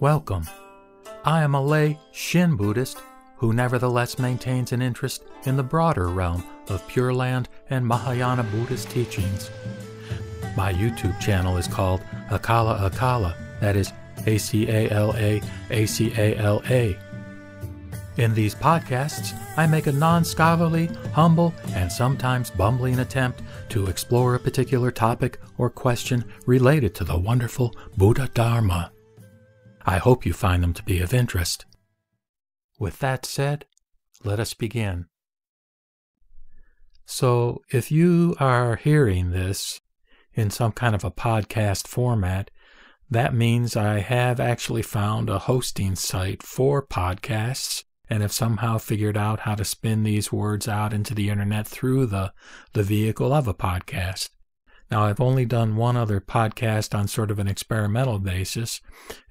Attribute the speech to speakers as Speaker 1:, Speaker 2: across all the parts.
Speaker 1: Welcome. I am a lay Shin Buddhist who nevertheless maintains an interest in the broader realm of Pure Land and Mahayana Buddhist teachings. My YouTube channel is called Akala Akala, that is A C A L A A C A L A. In these podcasts, I make a non scholarly, humble, and sometimes bumbling attempt to explore a particular topic or question related to the wonderful Buddha Dharma. I hope you find them to be of interest. With that said, let us begin. So, if you are hearing this in some kind of a podcast format, that means I have actually found a hosting site for podcasts and have somehow figured out how to spin these words out into the internet through the, the vehicle of a podcast. Now, I've only done one other podcast on sort of an experimental basis,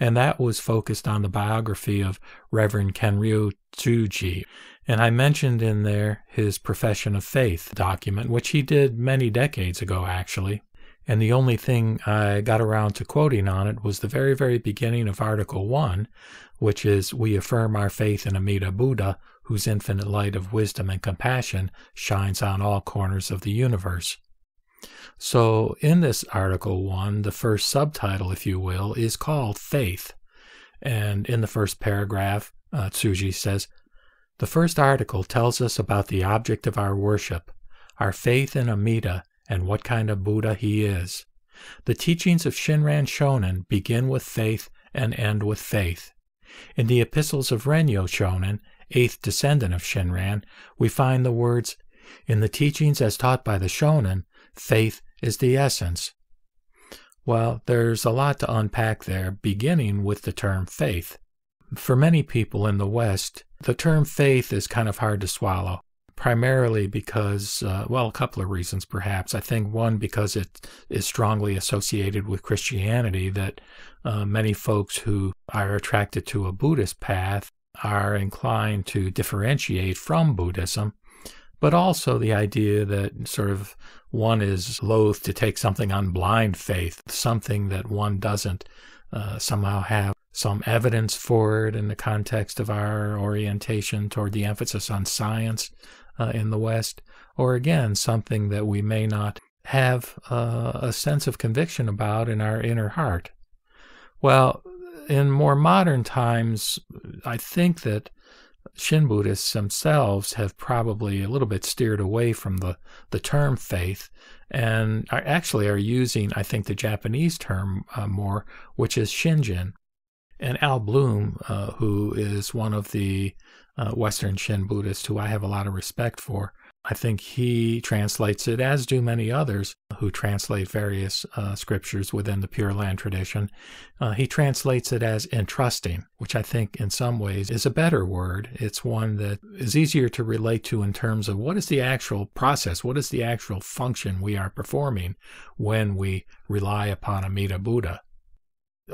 Speaker 1: and that was focused on the biography of Reverend Kenryu Tsuji. And I mentioned in there his Profession of Faith document, which he did many decades ago, actually. And the only thing I got around to quoting on it was the very, very beginning of Article 1, which is We affirm our faith in Amida Buddha, whose infinite light of wisdom and compassion shines on all corners of the universe. So, in this Article 1, the first subtitle, if you will, is called Faith. And in the first paragraph, uh, Tsuji says, The first article tells us about the object of our worship, our faith in Amida, and what kind of Buddha he is. The teachings of Shinran Shonen begin with faith and end with faith. In the epistles of Renyo Shonen, eighth descendant of Shinran, we find the words, In the teachings as taught by the Shonen, faith is the essence. Well, there's a lot to unpack there, beginning with the term faith. For many people in the West, the term faith is kind of hard to swallow, primarily because, uh, well, a couple of reasons perhaps. I think one, because it is strongly associated with Christianity, that uh, many folks who are attracted to a Buddhist path are inclined to differentiate from Buddhism but also the idea that sort of one is loath to take something on blind faith, something that one doesn't uh, somehow have some evidence for it in the context of our orientation toward the emphasis on science uh, in the West, or again, something that we may not have uh, a sense of conviction about in our inner heart. Well, in more modern times, I think that Shin Buddhists themselves have probably a little bit steered away from the, the term faith and are actually are using, I think, the Japanese term uh, more, which is Shinjin. And Al Bloom, uh, who is one of the uh, Western Shin Buddhists who I have a lot of respect for, I think he translates it, as do many others who translate various uh, scriptures within the Pure Land tradition. Uh, he translates it as entrusting, which I think in some ways is a better word. It's one that is easier to relate to in terms of what is the actual process, what is the actual function we are performing when we rely upon Amida Buddha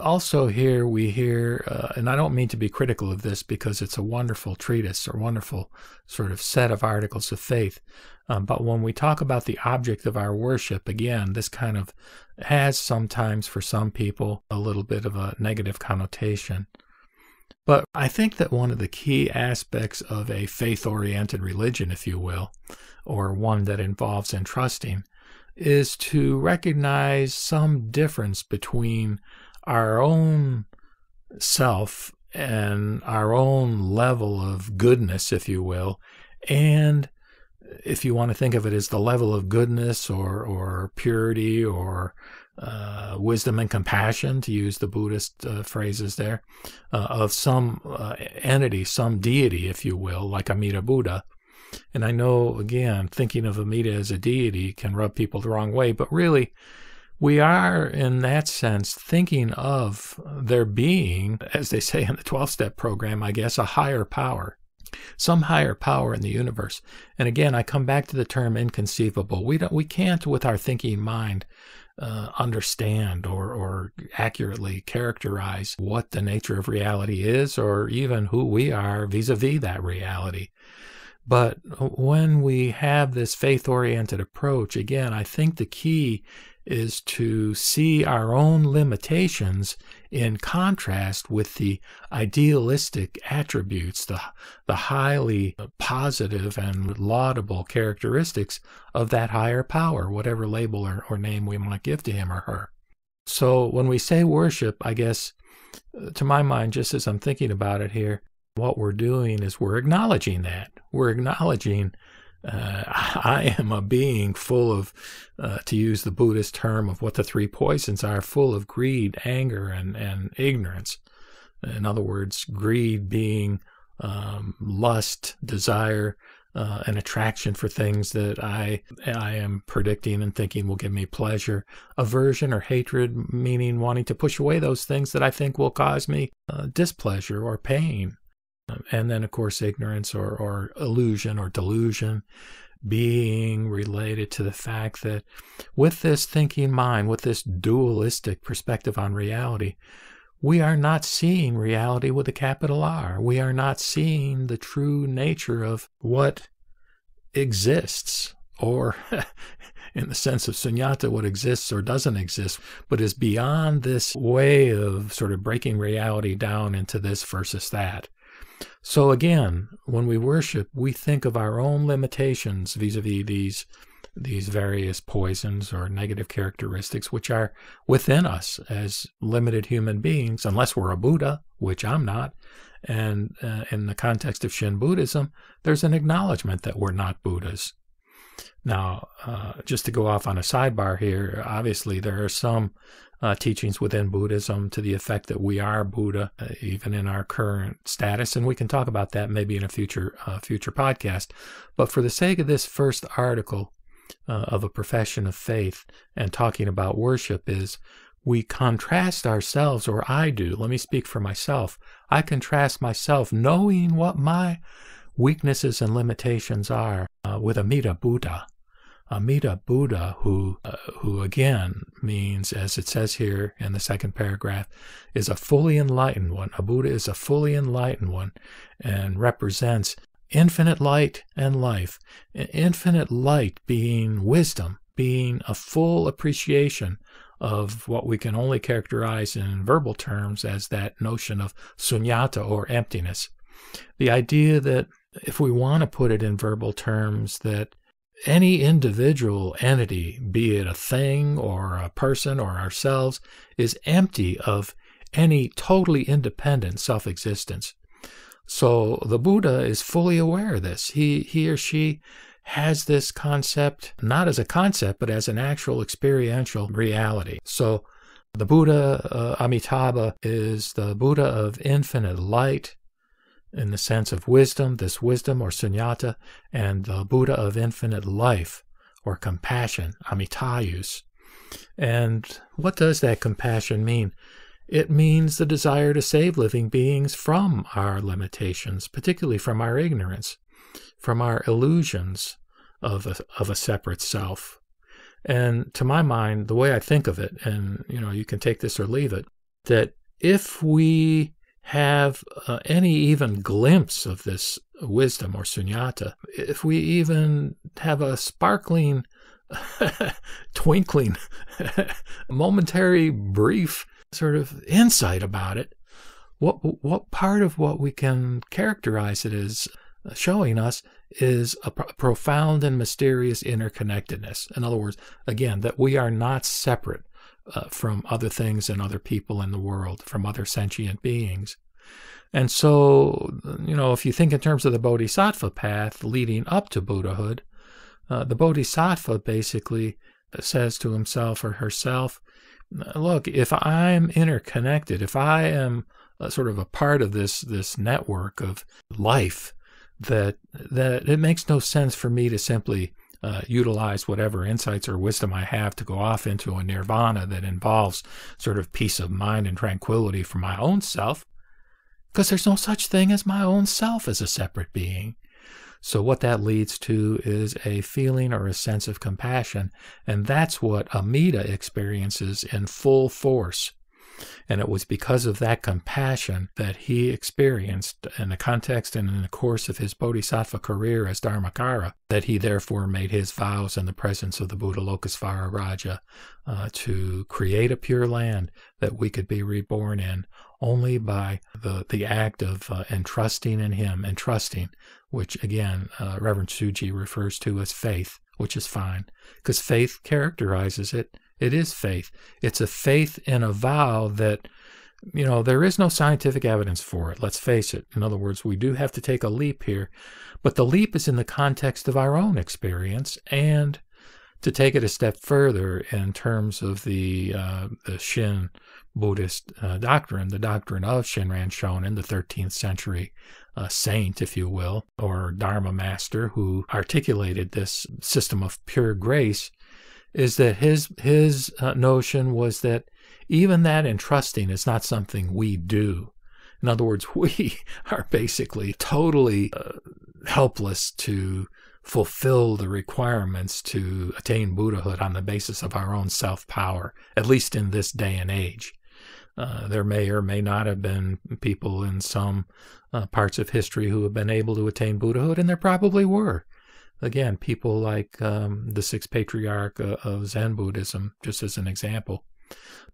Speaker 1: also here we hear uh, and i don't mean to be critical of this because it's a wonderful treatise or wonderful sort of set of articles of faith um, but when we talk about the object of our worship again this kind of has sometimes for some people a little bit of a negative connotation but i think that one of the key aspects of a faith oriented religion if you will or one that involves entrusting is to recognize some difference between our own self and our own level of goodness, if you will, and if you want to think of it as the level of goodness or, or purity or uh, wisdom and compassion, to use the Buddhist uh, phrases there, uh, of some uh, entity, some deity, if you will, like Amida Buddha. And I know, again, thinking of Amida as a deity can rub people the wrong way, but really, we are, in that sense, thinking of there being, as they say in the 12 step program, I guess, a higher power, some higher power in the universe. And again, I come back to the term inconceivable. We, don't, we can't, with our thinking mind, uh, understand or, or accurately characterize what the nature of reality is or even who we are vis a vis that reality. But when we have this faith oriented approach, again, I think the key is to see our own limitations in contrast with the idealistic attributes, the, the highly positive and laudable characteristics of that higher power, whatever label or, or name we might give to him or her. So when we say worship, I guess, uh, to my mind, just as I'm thinking about it here, what we're doing is we're acknowledging that. We're acknowledging uh, I am a being full of, uh, to use the Buddhist term of what the three poisons are, full of greed, anger, and, and ignorance. In other words, greed being um, lust, desire, uh, an attraction for things that I I am predicting and thinking will give me pleasure, aversion or hatred, meaning wanting to push away those things that I think will cause me uh, displeasure or pain. Um, and then, of course, ignorance or, or illusion or delusion being related to the fact that with this thinking mind, with this dualistic perspective on reality, we are not seeing reality with a capital R. We are not seeing the true nature of what exists, or in the sense of sunyata, what exists or doesn't exist, but is beyond this way of sort of breaking reality down into this versus that so again, when we worship, we think of our own limitations vis-a-vis these these various poisons or negative characteristics which are within us as limited human beings, unless we're a Buddha, which I'm not. And uh, in the context of Shin Buddhism, there's an acknowledgement that we're not Buddhas. Now, uh, just to go off on a sidebar here, obviously there are some uh, teachings within Buddhism to the effect that we are Buddha, uh, even in our current status, and we can talk about that maybe in a future uh, future podcast. But for the sake of this first article uh, of a profession of faith and talking about worship, is we contrast ourselves, or I do. Let me speak for myself. I contrast myself, knowing what my weaknesses and limitations are, uh, with Amida Buddha, Amida Buddha, who, uh, who again means, as it says here in the second paragraph, is a fully enlightened one. A Buddha is a fully enlightened one and represents infinite light and life. Infinite light being wisdom, being a full appreciation of what we can only characterize in verbal terms as that notion of sunyata or emptiness. The idea that, if we want to put it in verbal terms, that any individual entity, be it a thing or a person or ourselves, is empty of any totally independent self existence. So the Buddha is fully aware of this. He, he or she has this concept, not as a concept, but as an actual experiential reality. So the Buddha uh, Amitabha is the Buddha of infinite light, in the sense of wisdom, this wisdom or sunyata, and the Buddha of infinite life or compassion, amitayus. And what does that compassion mean? It means the desire to save living beings from our limitations, particularly from our ignorance, from our illusions of a, of a separate self. And to my mind, the way I think of it, and you know, you can take this or leave it, that if we have uh, any even glimpse of this wisdom or sunyata, if we even have a sparkling, twinkling, momentary, brief sort of insight about it, what what part of what we can characterize it as uh, showing us is a pro profound and mysterious interconnectedness. In other words, again, that we are not separate uh, from other things and other people in the world, from other sentient beings. And so, you know, if you think in terms of the bodhisattva path leading up to Buddhahood, uh, the bodhisattva basically says to himself or herself, look, if I'm interconnected, if I am uh, sort of a part of this this network of life, that that it makes no sense for me to simply uh, utilize whatever insights or wisdom I have to go off into a nirvana that involves sort of peace of mind and tranquility for my own self, because there's no such thing as my own self as a separate being. So, what that leads to is a feeling or a sense of compassion, and that's what Amita experiences in full force and it was because of that compassion that he experienced in the context and in the course of his bodhisattva career as Dharmakara that he therefore made his vows in the presence of the Buddha Lokasvara Raja uh, to create a pure land that we could be reborn in only by the, the act of uh, entrusting in him, entrusting, which again, uh, Reverend Suji refers to as faith, which is fine because faith characterizes it it is faith. It's a faith in a vow that, you know, there is no scientific evidence for it. Let's face it. In other words, we do have to take a leap here, but the leap is in the context of our own experience and to take it a step further in terms of the, uh, the Shin Buddhist uh, doctrine, the doctrine of Shinran Shonen, the 13th century uh, saint, if you will, or Dharma master who articulated this system of pure grace is that his his uh, notion was that even that entrusting is not something we do. In other words, we are basically totally uh, helpless to fulfill the requirements to attain Buddhahood on the basis of our own self power, at least in this day and age. Uh, there may or may not have been people in some uh, parts of history who have been able to attain Buddhahood, and there probably were. Again, people like um, the sixth patriarch uh, of Zen Buddhism, just as an example.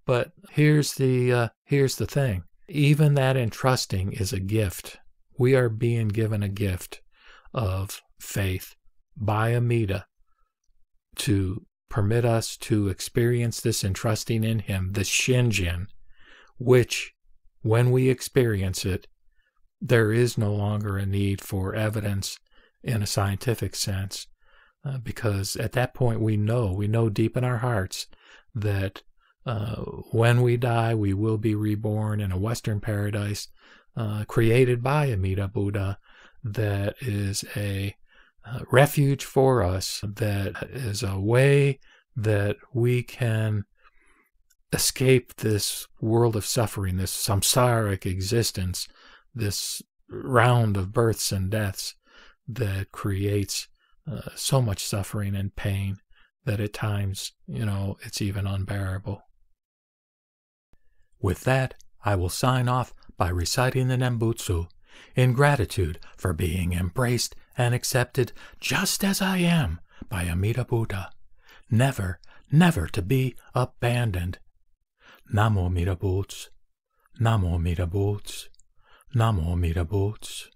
Speaker 1: But here's the uh, here's the thing. Even that entrusting is a gift. We are being given a gift of faith by Amida to permit us to experience this entrusting in Him, the Shinjin, which, when we experience it, there is no longer a need for evidence in a scientific sense, uh, because at that point we know, we know deep in our hearts that uh, when we die, we will be reborn in a Western paradise uh, created by Amida Buddha that is a uh, refuge for us, that is a way that we can escape this world of suffering, this samsaric existence, this round of births and deaths that creates uh, so much suffering and pain that at times, you know, it's even unbearable. With that, I will sign off by reciting the Nembutsu in gratitude for being embraced and accepted just as I am by Amida Buddha, never, never to be abandoned. Namo Amida Boots. Namo Amida Boots. Namo Amida Boots.